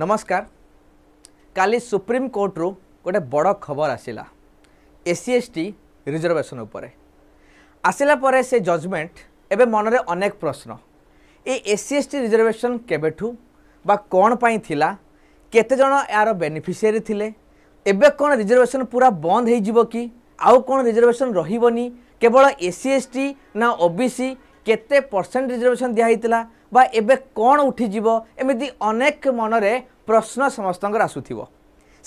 নমস্কার কালি সুপ্রিম কোর্টরু গোটে বড় খবর আসিলা এসি এসটি রিজর্ভেশন উপরে আসিলা পরে সে জজমেন্ট এবে মনরে অনেক প্রশ্ন এই এসি এসটি রিজর্ভেশন কেবেঠু বা কোণ পাই থিলা কেতেজন এর বেনিফিসিয়ারি থিলে এবে কোণ রিজর্ভেশন পুরা বন্ধ হয়েযিব কি আউ কোণ রিজর্ভেশন রহবনি কেবল এসি এসটি না ওবিসি কেতে পরসেন্ট রিজর্ভেশন দিয়া হয়েছিল বা ଏବେ କ'ଣ ଉଠିଯିବ ଏମିତି ଅନେକ ମନରେ ପ୍ରଶ୍ନ ସମସ୍ତଙ୍କର ଆସୁଥିବ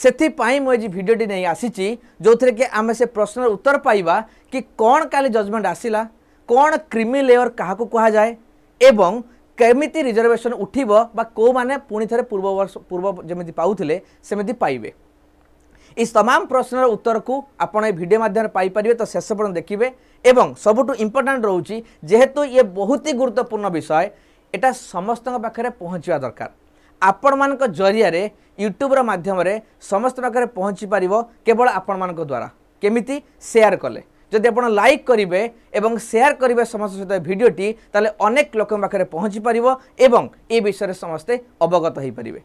ସେଥିପାଇଁ ମୁଁ ଆଜି ଭିଡ଼ିଓଟି ନେଇ ଆସିଛି ଯେଉଁଥିରେ କି ଆମେ ସେ ପ୍ରଶ୍ନର ଉତ୍ତର ପାଇବା କି କ'ଣ କାଲି ଜଜମେଣ୍ଟ ଆସିଲା କ'ଣ କ୍ରିମି ଲେୟର କାହାକୁ କୁହାଯାଏ ଏବଂ କେମିତି ରିଜର୍ଭେସନ୍ ଉଠିବ ବା କେଉଁମାନେ ପୁଣି ଥରେ ପୂର୍ବ ବର୍ଷ ପୂର୍ବ ଯେମିତି ପାଉଥିଲେ ସେମିତି ପାଇବେ এই তমাম প্রশ্নর উত্তরক আপনার এই ভিডিও মাধ্যমে পাইপারে তো শেষ পর্যন্ত দেখবে এবং সবুঠু ইম্পর্টাট রয়েছে যেহেতু ইয়ে বহুত গুরুত্বপূর্ণ বিষয় এটা ସମସ୍ତଙ୍କ ପାଖରେ ପହଞ୍ଚିବା ଦରକାର ଆପଣମାନଙ୍କ ଜରିଆରେ ୟୁଟ୍ୟୁବ୍ର ମାଧ୍ୟମରେ ସମସ୍ତ ପାଖରେ ପହଞ୍ଚି ପାରିବ କେବଳ ଆପଣମାନଙ୍କ ଦ୍ୱାରା କେମିତି ସେୟାର କଲେ ଯଦି ଆପଣ ଲାଇକ୍ କରିବେ ଏବଂ ସେୟାର କରିବେ ସମସ୍ତ ସହିତ ଭିଡ଼ିଓଟି ତାହେଲେ ଅନେକ ଲୋକଙ୍କ ପାଖରେ ପହଞ୍ଚି ପାରିବ ଏବଂ ଏ ବିଷୟରେ ସମସ୍ତେ ଅବଗତ ହୋଇପାରିବେ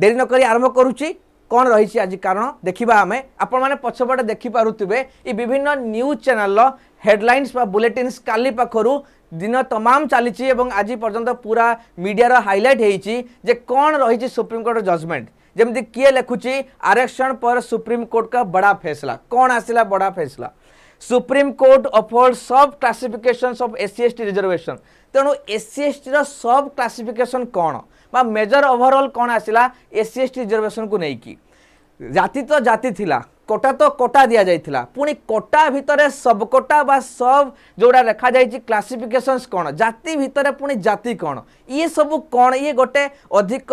ଡେରି ନକରି ଆରମ୍ଭ କରୁଛି କ'ଣ ରହିଛି ଆଜି କାରଣ ଦେଖିବା ଆମେ ଆପଣମାନେ ପଛପଟେ ଦେଖିପାରୁଥିବେ ଏ ବିଭିନ୍ନ ନ୍ୟୁଜ୍ ଚ୍ୟାନେଲ୍ର ହେଡ଼ଲାଇନ୍ସ ବା ବୁଲେଟିନ୍ସ କାଲି ପାଖରୁ দিন তমাম চালিছি এবং আজ পর্যন্ত পুরা মিডিয়ার হাইলাইট হয়েছি যে কণ রয়েছে সুপ্রিমকোর্টর জজমেন্ট যেমি কিয়ে লেখুছি আরক্ষণ পর সুপ্রিমকোর্ট কা বড়া ফেসলা কণ আসলা বড়া ফেসলা সুপ্রিম কোর্ট অফোর্ড সব classification of SC ST reservation তেমন এসসি এসটির সব ক্লাসিফিকেসন কণ বা মেজর ওভরঅল কণ আসলা এসসি এসটি রিজর্ভেসন কু নেই জাতি তো জাতি লা কোটা তো কোটা দিয়া যাইতিলা পুনি কোটা ভিতরে সব কোটা বা সব যেটা লেখা যাইছি ক্লাসিফিকেশনস কোন জাতি ভিতরে পুনি জাতি কোন ইয়ে সব কোন ইয়ে গোটে অধিক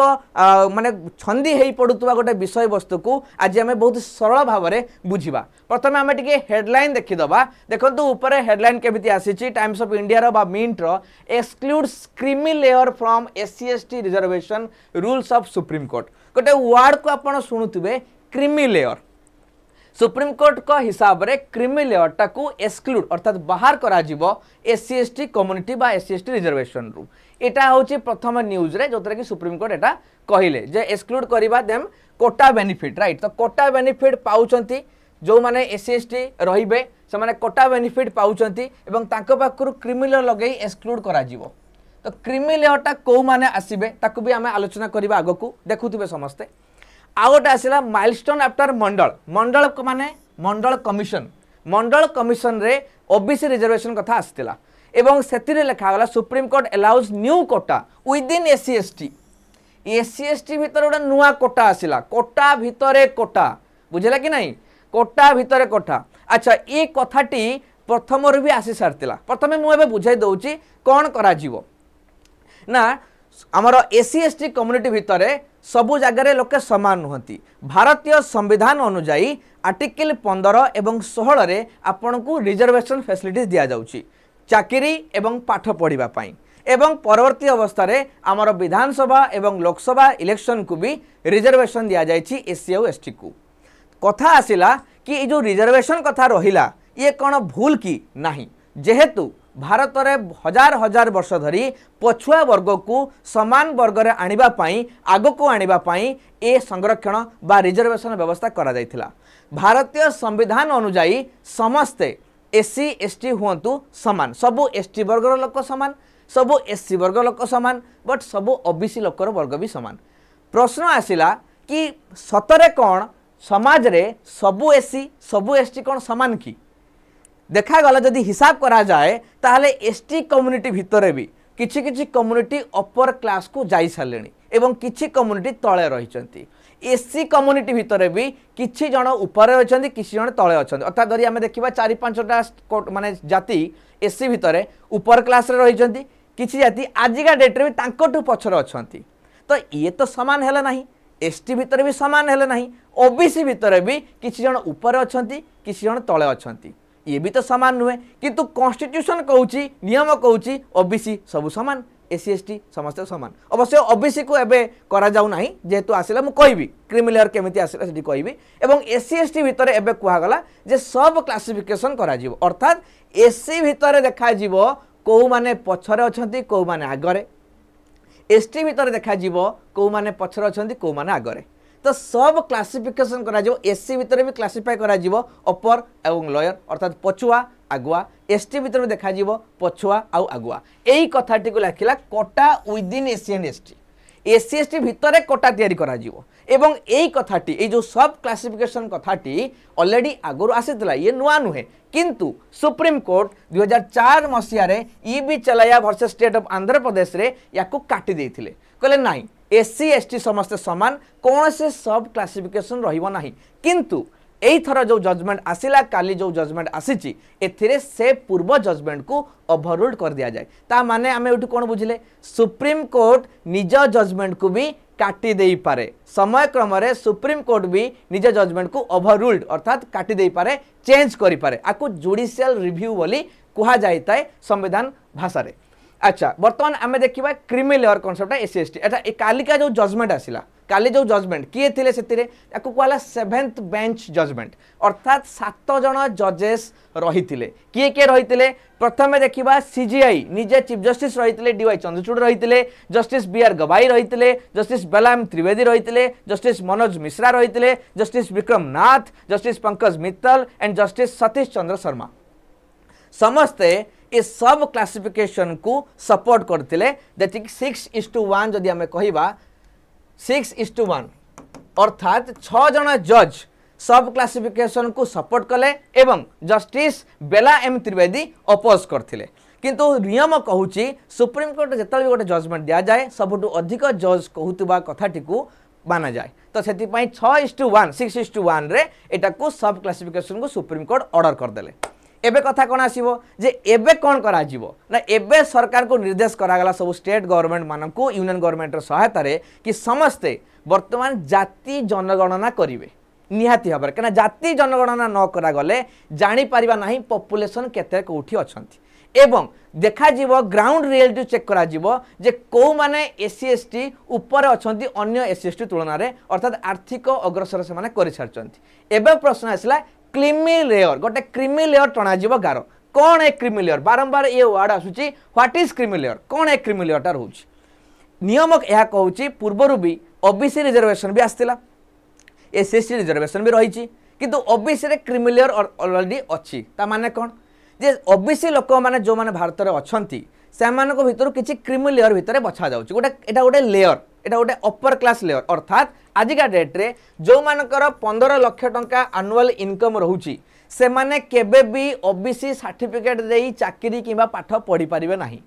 মানে ছন্দি হয়ে পড়ুতবা গোটে বিষয়বস্তুকু আজ আমি বহুত সরল ভাবে বুঝিবা প্রথমে আমি টিকে হেডলাইন দেখিদবা দেখন্তু উপরে হেডলাইন কেমিতি আসিছি টাইমস অফ ইন্ডিয়ার বা মিন্টর exclude creamy layer from SC ST reservation rules of Supreme Court গোটে ওয়ার্ডকু আপনার শুণুবে ক্রিমি লেয়ার সুপ্রিম কোর্ট হিসাবরে ক্রিমি লেয়ারটাকু এক্সক্লুড অর্থাৎ বাহার করা যাব এসসি এসটি কমিউনিটি বা এসসি এসটি রিজর্ভেসন রু এটা হচ্ছে প্রথম নিউজরে যেটা কি সুপ্রিম কোর্ট এটা কহিলে যে এক্সক্লুড করা দেম কোটা বেনিফিট রাইট তো কোটা বেনিফিট পাচ্ছেন ଯେଉଁମାନେ ଏସ୍ ସି ଏସ୍ ଟି ରହିବେ ସେମାନେ କୋଟା ବେନିଫିଟ୍ ପାଉଛନ୍ତି ଏବଂ ତାଙ୍କ ପାଖରୁ କ୍ରିମି ଲେୟର ଲଗାଇ ଏକ୍ସକ୍ଲୁଡ୍ କରାଯିବ ତ କ୍ରିମି ଲେୟରଟା କେଉଁମାନେ ଆସିବେ ତାକୁ ବି ଆମେ ଆଲୋଚନା କରିବା ଆଗକୁ ଦେଖୁଥିବେ ସମସ୍ତେ ଆଉ ଗୋଟେ ଆସିଲା ମାଇଲଷ୍ଟୋନ୍ ଆଫ୍ଟର ମଣ୍ଡଳ ମଣ୍ଡଳ ମାନେ ମଣ୍ଡଳ କମିଶନ ମଣ୍ଡଳ କମିଶନରେ ଓବିସି ରିଜର୍ଭେସନ୍ କଥା ଆସିଥିଲା ଏବଂ ସେଥିରେ ଲେଖାଗଲା Supreme Court allows new quota within SC ST SC ST ଭିତରେ ଗୋଟେ ନୂଆ କୋଟା ଆସିଲା କୋଟା ଭିତରେ କୋଟା ବୁଝିଲା କି ନାହିଁ କୋଟା ଭିତରେ କୋଟା ଆଚ୍ଛା ଏ କଥାଟି ପ୍ରଥମରୁ ବି ଆସି ସାରିଥିଲା ପ୍ରଥମେ ମୁଁ ଏବେ ବୁଝାଇ ଦେଉଛି କ'ଣ କରାଯିବ ନା ଆମର ଏସ୍ସି ଏସ୍ଟି କମ୍ୟୁନିଟି ଭିତରେ ସବୁ ଜାଗାରେ ଲୋକେ ସମାନ ନୁହନ୍ତି ଭାରତୀୟ ସମ୍ବିଧାନ ଅନୁଯାୟୀ ଆର୍ଟିକିଲ୍ ପନ୍ଦର ଏବଂ ଷୋହଳରେ ଆପଣଙ୍କୁ ରିଜର୍ଭେସନ୍ ଫ୍ୟାସିଲିଟିଜ୍ ଦିଆଯାଉଛି ଚାକିରି ଏବଂ ପାଠ ପଢ଼ିବା ପାଇଁ এবং পরবর্তী অবস্থায় আমার বিধানসভা এবং লোকসভা ইলেকশন কু বি রিজর্ভেশন দিয়া যাই এসসি আউ এসটি কু কথা আসিলা কি এই যে রিজর্ভেশন কথা রহিলা ইয়ে কোণ ভুল কি না যেহেতু ଭାରତରେ ହଜାର ହଜାର ବର୍ଷ ଧରି ପଛୁଆ ବର୍ଗକୁ ସମାନ ବର୍ଗରେ ଆଣିବା ପାଇଁ ଆଗକୁ ଆଣିବା ପାଇଁ ଏ ସଂରକ୍ଷଣ ବା ରିଜର୍ଭେସନ୍ ବ୍ୟବସ୍ଥା କରାଯାଇଥିଲା ଭାରତୀୟ ସମ୍ବିଧାନ ଅନୁଯାୟୀ ସମସ୍ତେ ଏସ୍ ସି ଏସ୍ ଟି ହୁଅନ୍ତୁ ସମାନ ସବୁ ଏସ୍ ଟି ବର୍ଗର ଲୋକ ସମାନ ସବୁ ଏସ୍ ସି ବର୍ଗ ଲୋକ ସମାନ ବଟ୍ ସବୁ ଓ ବି ସି ଲୋକର ବର୍ଗ ବି ସମାନ ପ୍ରଶ୍ନ ଆସିଲା କି ସତରେ କ'ଣ ସମାଜରେ ସବୁ ଏସ୍ ସି ସବୁ ଏସ୍ ଟି କ'ଣ ସମାନ କି দেখাগলা যদি হিসাব করা যায় তাহলে এসটি কম্যুনিটি ভিতরে বি কিছু কিছু কম্যুনিটি অপর ক্লাসকু যাই সারে এবং কিছু কম্যুনিটি তলে রয়েছেন এসসি কম্যুনিটি ভিতরে বি কিছু জন উপরে অনেক কিছু জন তলে অনেক অর্থাৎ ধরি আমি দেখা চারি পাঁচটা মানে জাতি এসসি ভিতরে উপর ক্লাসরে রয়েছেন কিছু জাতি আজিকা ডেট্রে তাঁকু পছরে অনেক তো ইয়ে তো সমান হলে না এসটি ভিতরে বি সমান হলে না ওবিসি ভিতরে বি কিছু জন উপরে অনেক কিছু জন তলে অনেক ଇଏ ବି ତ ସମାନ ନୁହେଁ କିନ୍ତୁ କନଷ୍ଟିଟ୍ୟୁସନ୍ କହୁଛି ନିୟମ କହୁଛି ଓବିସି ସବୁ ସମାନ এসি এসটি সমস্ত সমান অবশ্য ওবিসি কু এবে করা যাও না যেহেতু আসলে মু কইবি ক্রিমিলেয়ার কেমিতি আসলে সেটি কইবি এবং এসি এসটি ভিতরে এবে কুহগলা যে সব ক্লাসিফিকেসন করা যাব অর্থাৎ এসি ভিতরে দেখা যাব কেউ মানে পছরে অনেক কেউ মানে আগরে এসটি ভিতরে দেখা যাব কেউ মানে পছরে অনেক কেউ মানে আগরে তো সব ক্লাসিফিকেসন করা এসসি ভিতরে বি ক্লাসিফাই করা অপর এবং লয়র অর্থাৎ পছুয়া আগুয়া এসটি ভিতরে দেখা পছুয়া আউ আগুয়া এই কথাটি লেখিলা quota within SC and ST SC ST ভিতরে কোটা তৈরি করা যাব এবং এই কথাটি এই যে সব ক্লাসিফিকেশন কথাটি অলরেডি আগর আসিলা ইয়ে নূয়া নুহে কিন্তু সুপ্রিম কোর্ट দুই হাজার চার মশিয়ারে ই বি চালাইয়া ভরসেস স্টেট অফ আন্ধ্রপ্রদেশে ইয়াকু কাটি দিয়ে কলে নাই এসসি এসটি সমস্তে সমান কৌশি সব ক্লাসিফিকেশন রহব না কিন্তু ଏଇଥର ଯେଉଁ ଜଜମେଣ୍ଟ ଆସିଲା କାଲି ଯେଉଁ ଜଜମେଣ୍ଟ ଆସିଛି ଏଥିରେ ସେ ପୂର୍ବ ଜଜମେଣ୍ଟକୁ ଓଭରରୁଲ୍ଡ କରିଦିଆଯାଏ ତା ମାନେ ଆମେ ଏଇଠୁ କ'ଣ ବୁଝିଲେ ସୁପ୍ରିମକୋର୍ଟ ନିଜ ଜଜମେଣ୍ଟକୁ ବି କାଟି ଦେଇପାରେ ସମୟକ୍ରମରେ ସୁପ୍ରିମକୋର୍ଟ ବି ନିଜ ଜଜମେଣ୍ଟକୁ ଓଭରରୁଲ୍ଡ ଅର୍ଥାତ୍ କାଟି ଦେଇପାରେ ଚେଞ୍ଜ କରିପାରେ ଆକୁ ଜୁଡ଼ିସିଆଲ ରିଭ୍ୟୁ ବୋଲି କୁହାଯାଇଥାଏ ସମ୍ବିଧାନ ଭାଷାରେ ଆଚ୍ଛା ବର୍ତ୍ତମାନ ଆମେ ଦେଖିବା କ୍ରିମି ଲେୟର କନସେପ୍ଟଟା ଏସ୍ ସି ଏସ୍ ଟି ଆଚ୍ଛା ଏ କାଲିକା ଯେଉଁ ଜଜମେଣ୍ଟ ଆସିଲା काली जो जजमेंट किए थे कहला सेभेन्थ बेच जजमेंट अर्थात सतज जजेस रही थे किए किए रही थे प्रथम देखा सी जि आई निजे चिफ जस्ट रही थे डीवाई चंद्रचूड़ रही थे जस्ट बी आर गवाई रही थे जस्ट बेलाम त्रिवेदी रही थे जस्ट मनोज मिश्रा रही थे justice Vikram Nath justice Pankaj Mittal and justice Satish Chandra Sharma समस्ते ये सब क्लासिफिकेसन को सपोर्ट करते जैसे सिक्स इंस टू वा जदि आम कहवा সিক্স ইজ টু ওয়ান অর্থাৎ ছজন জজ সব ক্লাসিফিকেসন কু সপোর্ট কলে এবং justice Bela M Trivedi oppose করলে কিন্তু নিয়ম কুচি সুপ্রিমকোর্ট যেতবে গোটে জজমেন্ট দিয়া যায় সবুঠু অধিক জজ কুথা কথাটি মানা যায় তো সেই ছ is to one six is to one এটা সব ক্লাসিফিকেসন সুপ্রিমকোর্ট অর্ডর করদেলে এবে কথা কোণ আসব যে এবে কোণ করা না এবে সরকার নির্দেশ করা সব স্টেট গভর্নমেন্ট মানুষ ইউনিয়ন গভর্নমেন্টর সহায়তার কি সমস্তে বর্তমান জাতি জনগণনা করবে নিহতি ভাবে কেন জাতি জনগণনা ন করা গলে জাঁপার না পপুলেসন কেতে কোটি অনেক এবং দেখাযিব গ্রাউন্ড রিয়ালিটি চেক করা যে কেউমানে এসি এসটি উপরে অনেক অন্য এসি এসটি তুলনায় অর্থাৎ আর্থিক অগ্রসর সে করে সারি এবে প্রশ্ন আসলা କ୍ରିମି ଲେୟର ଗୋଟେ କ୍ରିମି ଲେୟର ଟଣାଯିବ ଗାର କ'ଣ ଏ କ୍ରିମି ଲେୟର ବାରମ୍ବାର ଏ ୱାର୍ଡ଼ ଆସୁଛି ହ୍ୱାଟ୍ ଇଜ୍ କ୍ରିମି ଲେୟର କ'ଣ ଏ କ୍ରିମି ଲେୟରଟା ରହୁଛି ନିୟମ ଏହା କହୁଛି ପୂର୍ବରୁ ବି ଓବିସି ରିଜର୍ଭେସନ୍ ବି ଆସିଥିଲା ଏସ୍ ଏସ୍ ସି ରିଜର୍ଭେସନ୍ ବି ରହିଛି କିନ୍ତୁ ଓବିସିରେ କ୍ରିମି ଲେୟର ଅଲରେଡ଼ି ଅଛି ତା ମାନେ କ'ଣ ଯେ ଓବିସି ଲୋକମାନେ ଯେଉଁମାନେ ଭାରତରେ ଅଛନ୍ତି ସେମାନଙ୍କ ଭିତରୁ କିଛି କ୍ରିମି ଲେୟର ଭିତରେ ବଛାଯାଉଛି ଗୋଟେ ଏଇଟା ଗୋଟେ ଲେୟର এটা গোটে ଅପର କ୍ଲାସ୍ ଲେୟର ଅର୍ଥାତ୍ ଆଜିକା ଡେଟ୍ରେ ଯେଉଁମାନଙ୍କର ପନ୍ଦର ଲକ୍ଷ ଟଙ୍କା ଆନୁଆଲ୍ ଇନକମ୍ ରହୁଛି ସେମାନେ କେବେ ବି ଓ ବି ସି ସାର୍ଟିଫିକେଟ୍ ଦେଇ ଚାକିରି କିମ୍ବା ପାଠ ପଢ଼ିପାରିବେ ନାହିଁ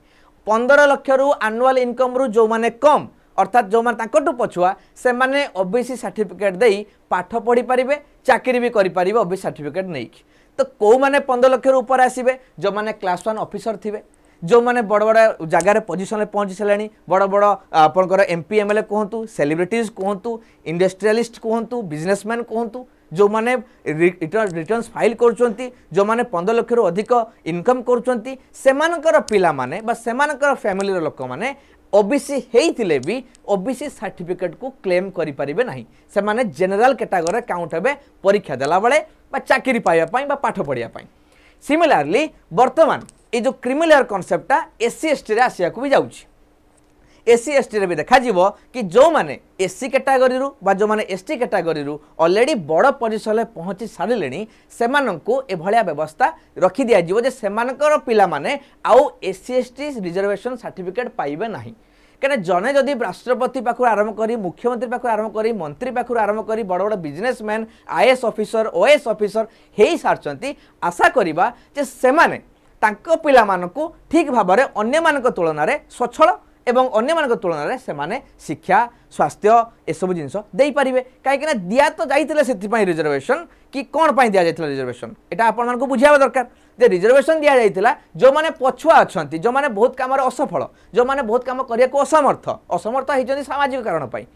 ପନ୍ଦର ଲକ୍ଷରୁ ଆନୁଆଲ୍ ଇନକମ୍ରୁ ଯେଉଁମାନେ କମ୍ ଅର୍ଥାତ୍ ଯେଉଁମାନେ ତାଙ୍କଠୁ ପଛୁଆ ସେମାନେ ଓ ବି ସି ସାର୍ଟିଫିକେଟ୍ ଦେଇ ପାଠ ପଢ଼ିପାରିବେ ଚାକିରି ବି କରିପାରିବେ ଓ ବି ସାର୍ଟିଫିକେଟ୍ ନେଇକି ତ କେଉଁମାନେ ପନ୍ଦର ଲକ୍ଷରୁ ଉପରେ ଆସିବେ ଯେଉଁମାନେ କ୍ଲାସ୍ ୱାନ୍ ଅଫିସର ଥିବେ ଯେଉଁମାନେ ବଡ଼ ବଡ଼ ଜାଗାରେ ପୋଜିସନରେ ପହଞ୍ଚି ସାରିଲେଣି ବଡ଼ ବଡ଼ ଆପଣଙ୍କର ଏମ୍ପି ଏମ୍ଏଲ୍ଏ କୁହନ୍ତୁ ସେଲିବ୍ରିଟିଜ୍ କୁହନ୍ତୁ ଇଣ୍ଡଷ୍ଟ୍ରିଆଲିଷ୍ଟ କୁହନ୍ତୁ ବିଜନେସମ୍ୟାନ୍ କୁହନ୍ତୁ ଯେଉଁମାନେ ରିଟର୍ଣ୍ଣସ୍ ଫାଇଲ୍ କରୁଛନ୍ତି ଯେଉଁମାନେ ପନ୍ଦର ଲକ୍ଷରୁ ଅଧିକ ଇନକମ୍ କରୁଛନ୍ତି ସେମାନଙ୍କର ପିଲାମାନେ ବା ସେମାନଙ୍କର ଫ୍ୟାମିଲିର ଲୋକମାନେ ଓବିସି ହେଇଥିଲେ ବି ଓବିସି ସାର୍ଟିଫିକେଟ୍କୁ କ୍ଲେମ୍ କରିପାରିବେ ନାହିଁ ସେମାନେ ଜେନେରାଲ୍ କାଟାଗୋରୀରେ କାଉଣ୍ଟ ହେବେ ପରୀକ୍ଷା ଦେଲାବେଳେ ବା ଚାକିରି ପାଇବା ପାଇଁ ବା ପାଠ ପଢ଼ିବା ପାଇଁ ସିମିଲାରଲି ବର୍ତ୍ତମାନ ଏ ଯେଉଁ କ୍ରିମିଲେୟାର କନସେପ୍ଟଟା ଏସ୍ ସି ଏସ୍ଟିରେ ଆସିବାକୁ ବି ଯାଉଛି ଏସ୍ ସି ଏସ୍ଟିରେ ବି ଦେଖାଯିବ କି ଯେଉଁମାନେ ଏସ୍ ସି କାଟାଗୋରୀରୁ ବା ଯେଉଁମାନେ ଏସ୍ ଟି କାଟାଗୋରୀରୁ ଅଲରେଡ଼ି ବଡ଼ ପରିସରରେ ପହଞ୍ଚି ସାରିଲେଣି ସେମାନଙ୍କୁ ଏଭଳିଆ ବ୍ୟବସ୍ଥା ରଖିଦିଆଯିବ ଯେ ସେମାନଙ୍କର ପିଲାମାନେ ଆଉ S C S T reservation certificate ପାଇବେ ନାହିଁ କାହିଁକିନା ଜଣେ ଯଦି ରାଷ୍ଟ୍ରପତି ପାଖରୁ ଆରମ୍ଭ କରି ମୁଖ୍ୟମନ୍ତ୍ରୀ ପାଖରୁ ଆରମ୍ଭ କରି ମନ୍ତ୍ରୀ ପାଖରୁ ଆରମ୍ଭ କରି ବଡ଼ ବଡ଼ businessman IAS officer OAS officer ହେଇସାରିଛନ୍ତି ଆଶା କରିବା ଯେ ସେମାନେ ତାଙ୍କ ପିଲାମାନଙ୍କୁ ଠିକ୍ ଭାବରେ ଅନ୍ୟମାନଙ୍କ ତୁଳନାରେ ସ୍ୱଚ୍ଛଳ ଏବଂ ଅନ୍ୟମାନଙ୍କ ତୁଳନାରେ ସେମାନେ ଶିକ୍ଷା ସ୍ୱାସ୍ଥ୍ୟ ଏସବୁ ଜିନିଷ ଦେଇପାରିବେ କାହିଁକିନା ଦିଆ ତ ଯାଇଥିଲେ ସେଥିପାଇଁ ରିଜର୍ଭେସନ୍ କି କ'ଣ ପାଇଁ ଦିଆଯାଇଥିଲା ରିଜର୍ଭେସନ୍ ଏଇଟା ଆପଣମାନଙ୍କୁ ବୁଝାଇବା ଦରକାର ଯେ ରିଜର୍ଭେସନ୍ ଦିଆଯାଇଥିଲା ଯେଉଁମାନେ ପଛୁଆ ଅଛନ୍ତି ଯେଉଁମାନେ ବହୁତ କାମରେ ଅସଫଳ ଯେଉଁମାନେ ବହୁତ କାମ କରିବାକୁ ଅସମର୍ଥ ଅସମର୍ଥ ହୋଇଛନ୍ତି ସାମାଜିକ କାରଣ ପାଇଁ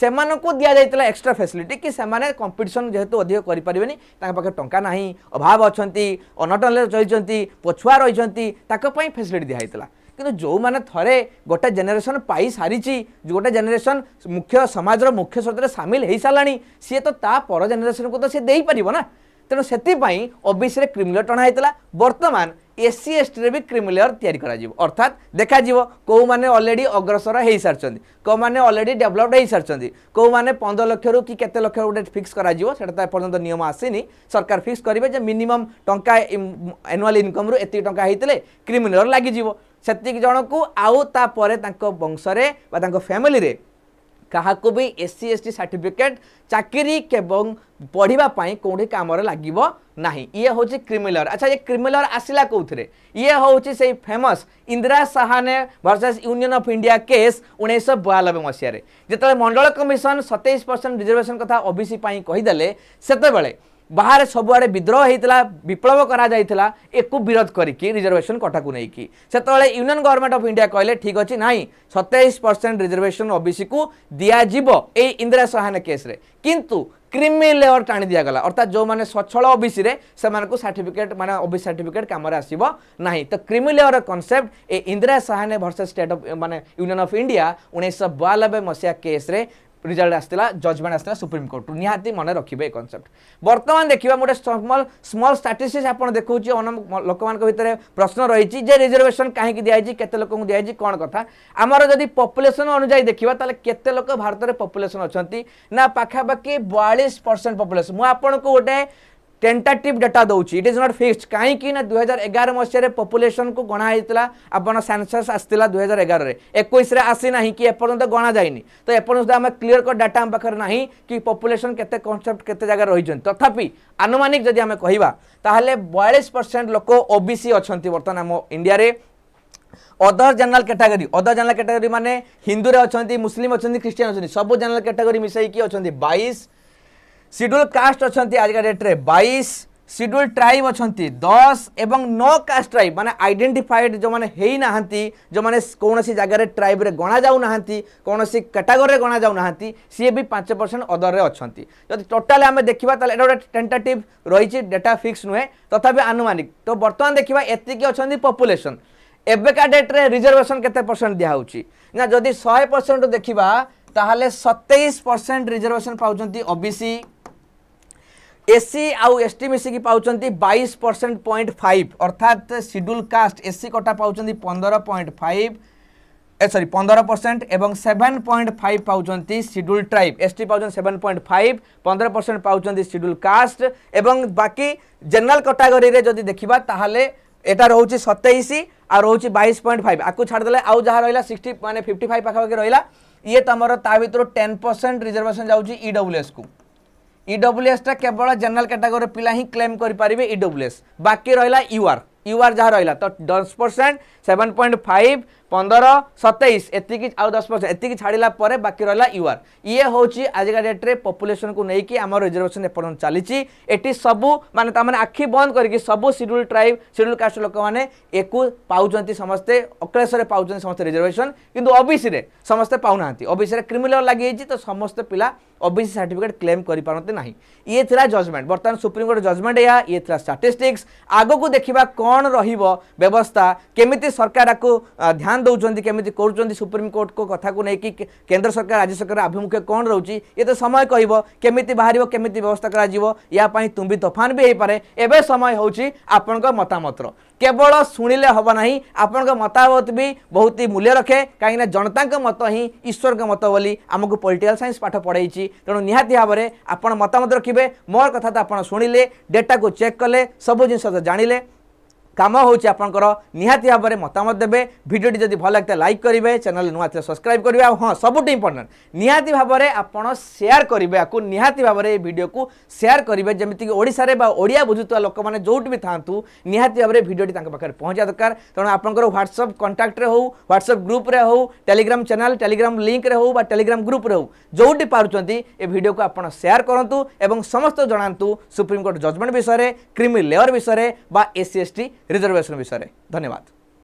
ସେମାନଙ୍କୁ ଦିଆଯାଇଥିଲା ଏକ୍ସଟ୍ରା ଫ୍ୟାସିଲିଟି କି ସେମାନେ କମ୍ପିଟିସନ୍ ଯେହେତୁ ଅଧିକ କରିପାରିବେନି ତାଙ୍କ ପାଖରେ ଟଙ୍କା ନାହିଁ ଅଭାବ ଅଛନ୍ତି ଅନଟନରେ ରହିଛନ୍ତି ପଛୁଆ ରହିଛନ୍ତି ତାଙ୍କ ପାଇଁ ଫ୍ୟାସିଲିଟି ଦିଆହେଇଥିଲା କିନ୍ତୁ ଯେଉଁମାନେ ଥରେ ଗୋଟେ ଜେନେରେସନ୍ ପାଇସାରିଛି ଗୋଟେ ଜେନେରେସନ୍ ମୁଖ୍ୟ ସମାଜର ମୁଖ୍ୟ ସ୍ରୋତରେ ସାମିଲ ହୋଇସାରିଲାଣି ସିଏ ତ ତା ପର ଜେନେରେସନ୍କୁ ତ ସିଏ ଦେଇପାରିବ ନା ତେଣୁ ସେଥିପାଇଁ ଓବିସିରେ କ୍ରିମିନଲ ଟଣା ହେଇଥିଲା ବର୍ତ୍ତମାନ ଏସ୍ସି ଏସ୍ଟିରେ ବି କ୍ରିମିଲେୟର ତିଆରି କରାଯିବ ଅର୍ଥାତ୍ ଦେଖାଯିବ କେଉଁମାନେ ଅଲରେଡ଼ି ଅଗ୍ରସର ହୋଇସାରିଛନ୍ତି କେଉଁମାନେ ଅଲରେଡ଼ି ଡେଭଲପ୍ଡ ହୋଇସାରିଛନ୍ତି କେଉଁମାନେ ପନ୍ଦର ଲକ୍ଷରୁ କି କେତେ ଲକ୍ଷ ଗୋଟେ ଫିକ୍ସ କରାଯିବ ସେଇଟା ତ ଏପର୍ଯ୍ୟନ୍ତ ନିୟମ ଆସିନି ସରକାର ଫିକ୍ସ କରିବେ ଯେ ମିନିମମ୍ ଟଙ୍କା ଆନୁଆଲ୍ ଇନକମ୍ରୁ ଏତିକି ଟଙ୍କା ହେଇଥିଲେ କ୍ରିମିଲେୟର ଲାଗିଯିବ ସେତିକି ଜଣକୁ ଆଉ ତାପରେ ତାଙ୍କ ବଂଶରେ ବା ତାଙ୍କ ଫ୍ୟାମିଲିରେ କାହାକୁ ବି S C S T certificate ଚାକିରି ଏବଂ ପଢ଼ିବା ପାଇଁ କେଉଁଠି କାମରେ ଲାଗିବ ନାହିଁ ଇଏ ହେଉଛି କ୍ରିମିଲର ଆଚ୍ଛା ଇଏ କ୍ରିମିଲର ଆସିଲା କେଉଁଥିରେ ଇଏ ହେଉଛି ସେଇ famous Indira Sawhney versus union of India case ଉଣେଇଶହ ବୟାନବେ ମସିହାରେ ଯେତେବେଳେ ମଣ୍ଡଳ କମିଶନ ସତେଇଶ ପରସେଣ୍ଟ ରିଜର୍ଭେସନ୍ କଥା ଓବିସି ପାଇଁ କହିଦେଲେ ସେତେବେଳେ ବାହାରେ ସବୁଆଡ଼େ ବିଦ୍ରୋହ ହେଇଥିଲା ବିପ୍ଳବ କରାଯାଇଥିଲା ୟାକୁ ବିରୋଧ କରିକି ରିଜର୍ଭେସନ୍ କଟାକୁ ନେଇକି ସେତେବେଳେ ୟୁନିୟନ୍ ଗଭର୍ଣ୍ଣମେଣ୍ଟ ଅଫ୍ ଇଣ୍ଡିଆ କହିଲେ ଠିକ୍ ଅଛି ନାହିଁ ସତେଇଶ ପରସେଣ୍ଟ ରିଜର୍ଭେସନ୍ ଓବିସିକୁ ଦିଆଯିବ ଏଇ ଇନ୍ଦିରା ସହାୟନ କେସ୍ରେ କିନ୍ତୁ କ୍ରିମି ଲେୟର ଟାଣି ଦିଆଗଲା ଅର୍ଥାତ ଯେଉଁମାନେ ସଛଳ ଓବିସିରେ ସେମାନଙ୍କୁ ସାର୍ଟିଫିକେଟ୍ ମାନେ ଓବିସି ସାର୍ଟିଫିକେଟ୍ କାମରେ ଆସିବ ନାହିଁ ତ କ୍ରିମି ଲେୟର କନସେପ୍ଟ ଏ Indira Sawhney versus state of ମାନେ ୟୁନିୟନ୍ ଅଫ୍ ଇଣ୍ଡିଆ ଉଣେଇଶହ ବୟାନବେ ମସିହା କେସ୍ରେ ରିଜଲ୍ଟ ଆସିଥିଲା ଜଜମେଣ୍ଟ ଆସିଥିଲା ସୁପ୍ରିମକୋର୍ଟରୁ ନିହାତି ମନେ ରଖିବେ ଏ କନସେପ୍ଟ ବର୍ତ୍ତମାନ ଦେଖିବା ମୁଁ ଗୋଟେ ସ୍ମଲ୍ ସ୍ମଲ୍ ଷ୍ଟାଟିଷ୍ଟିକ୍ସ ଆପଣ ଦେଖାଉଛି ଲୋକମାନଙ୍କ ଭିତରେ ପ୍ରଶ୍ନ ରହିଛି ଯେ ରିଜର୍ଭେସନ୍ କାହିଁକି ଦିଆଯାଇଛି କେତେ ଲୋକଙ୍କୁ ଦିଆଯାଇଛି କ'ଣ କଥା ଆମର ଯଦି ପପୁଲେସନ୍ ଅନୁଯାୟୀ ଦେଖିବା ତାହେଲେ କେତେ ଲୋକ ଭାରତରେ ପପୁଲେସନ୍ ଅଛନ୍ତି ନା ପାଖାପାଖି ବୟାଳିଶ ପରସେଣ୍ଟ ପପୁଲେସନ୍ ମୁଁ ଆପଣଙ୍କୁ ଗୋଟେ টেন্টাটিভ ডেটা দৌছি ইট ইজ নট ফিক্সড কাইকি না দুই হাজার এগার মশায় পপুলেসন কু গণা হয়েছিল আপনার সেনসস আসছিল দুই হাজার এগারে একুশে আসি না কি এপর্যন্ত গণা যায়নি তো এপর্যন্ত সুদ্ধা আমার ক্লিয়ার কট ডাটা আমার পাখে না কি পপুলেসন কেতে কনসেপ্ট কেতে জায়গায় রয়েছেন তথাপি আনুমানিক যদি আমি কহবা তাহলে বয়ালিশ পরসেন্ট লোক ওবিসি অনেক বর্তমান আম ইন্ডিয়ারে other general category other general category ମାନେ ହିନ୍ଦୁରେ ଅଛନ୍ତି ମୁସଲିମ୍ ଅଛନ୍ତି ଖ୍ରୀଷ୍ଟିଆନ ଅଛନ୍ତି ସବୁ ଜେନେରାଲ କ୍ୟାଟାଗୋରୀ ମିଶାଇକି ଅଛନ୍ତି ବାଇଶ সিডুল কাস্ট অনেক আজকা ডেট্রে বাইশ সিডুল ট্রাইব অনেক দশ এবং ন কাস্ট ট্রাইব মানে আইডেটিফাইড যে হই না যে কৌশি জায়গার ট্রাইব্রে গণা যাও না কৌশি ক্যাটাগোরি গণা যাও না সি বি পাঁচ পরসেন্ট অদরের অনেক যদি টোটাল আমি দেখা তাহলে এটা গোটে টেন্টাটিভ রয়েছে ডেটা ফিক্স নুহে তথাপি আনুমানিক তো বর্তমান দেখা এতিকি অনেক পপুলেসন এবেকা ডেট্রে রিজর্ভেসন কেতে পরসেন্ট দিয়া হচ্ছে না যদি শহে পরসেন্ট দেখা তাহলে সতেইশ পরসেন্ট রিজর্ভেসন পাচ্ছেন ওবিসি এসি আউ এসটি মিশিকি পাচ্ছেন বাইশ পরসেন্ট পয়েন্ট ফাইভ অর্থাৎ সিডুল কাস্ট এসি কটা পাচ্ছেন পনেরো পয়েন্ট ফাইভ সরি পনেরো পরসেন্ট এবং সেভেন পয়েন্ট ফাইভ পাচ্ছেন সিডুল ট্রাইব এসটি পাচ্ছেন সেভেন পয়েন্ট ফাইভ পনেরো পরসেন্ট পাচ্ছেন সিডুল কাস্ট এবং বাকি জেনারেল ক্যাটাগরি যদি দেখা তাহলে এটা রয়েছে সতেইশ আর রয়েছে বাইশ পয়েন্ট ফাইভ আকু ছাড়দেলে আউ যা রহলা সিক্সটি মানে ফিফটি ফাইভ পাখাপাখি রহলা ইয়ে তোমার তা ভিতর টেন পরসেন্ট রিজর্ভেসন যাচ্ছে ইডব্লুএস কু ইডব্লুএসটা e কেবল জেনারেল ক্যাটাগোরি পিলা হি ক্লেম করিপারে ইডব্লুএস বাকি রহলা ইউআর ইউআর যা রহলা তো দশ পরসেন্ট সেভেন পয়েন্ট ফাইভ पंदर सतैश एतिक आउ दस परसेंट एतिक छाड़ा बाकी रहा युआर ये हूँ आजिका डेट्रे पपुलेसन को लेकिन आम रिजर्वेशन एपर्त चली ये सबू मान मैंने आखि बंद करके सब सिड्यूल ट्राइब सिड्यूल कास्ट लोक मैंने यू पाँच समस्ते अखिलेश्वर पाँच समस्त रिजर्वेशन कितु ओबीसी समस्ते पाऊना ओबीसी क्रिमिनाल लगे तो समस्त पिला ओबीसी सर्टिफिकेट क्लेम करते ना ये था जजमेंट बर्तमान सुप्रीमकोर्ट जजमेंट या ये था स्टाटिस्टिक्स आग को देखा कौन रवस्था केमी सरकार ध्यान ଧ୍ୟାନ ଦେଉଛନ୍ତି କେମିତି କରୁଛନ୍ତି ସୁପ୍ରିମକୋର୍ଟଙ୍କ କଥାକୁ ନେଇକି କେନ୍ଦ୍ର ସରକାର ରାଜ୍ୟ ସରକାର ଆଭିମୁଖ୍ୟ କ'ଣ ରହୁଛି ଏ ତ ସମୟ କହିବ କେମିତି ବାହାରିବ କେମିତି ବ୍ୟବସ୍ଥା କରାଯିବ ଏହା ପାଇଁ ତୁମ୍ବି ତୋଫାନ ବି ହୋଇପାରେ ଏବେ ସମୟ ହେଉଛି ଆପଣଙ୍କ ମତାମତର କେବଳ ଶୁଣିଲେ ହେବ ନାହିଁ ଆପଣଙ୍କ ମତାମତ ବି ବହୁତ ହି ମୂଲ୍ୟ ରଖେ କାହିଁକିନା ଜନତାଙ୍କ ମତ ହିଁ ଈଶ୍ୱରଙ୍କ ମତ ବୋଲି ଆମକୁ ପଲିଟିକାଲ ସାଇନ୍ସ ପାଠ ପଢ଼ାଇଛି ତେଣୁ ନିହାତି ଭାବରେ ଆପଣ ମତାମତ ରଖିବେ ମୋର କଥା ତ ଆପଣ ଶୁଣିଲେ ଡେଟାକୁ ଚେକ୍ କଲେ ସବୁ ଜିନିଷ ଜାଣିଲେ কাম হচ্ছে আপনার নিহতি ভাবে মতামত দেবে ভিডিওটি যদি ভাল লাগে লাইক করবে চ্যানেল নূয়া সবসক্রাইব করবে হ্যাঁ সবুঠ ইম্পর্টাট নিহতি ভাবে আপনার সেয়ার করবে নিহতি ভাবে এই ভিডিওকে সেয়ার করবে যেমিকি ওড়শার বা ওড়িয়া বুঝুতা লোক মানে যেটি বি থাকু নিহতি ভাবে ভিডিওটি তাঁর পাখে পৌঁছা দরকার তেমন আপনার হোয়াটসঅপ কন্টাক্টরে হো হোয়াটসঅপ গ্রুপরে হো টেলিগ্রাম চ্যানেল টেলিগ্রাম লিঙ্করে হো বা টেলিগ্রাম গ্রুপরে হো যেটি পুঁচ এ ভিডিওকে আপনার সেয়ার করতু এবং সমস্ত জনাতু সুপ্রিমকোর্ট জজমেন্ট বিষয়ে ক্রিমি লেয়র বিষয়ে বা এসসি এসটি रिजर्वेशन विषय धन्यवाद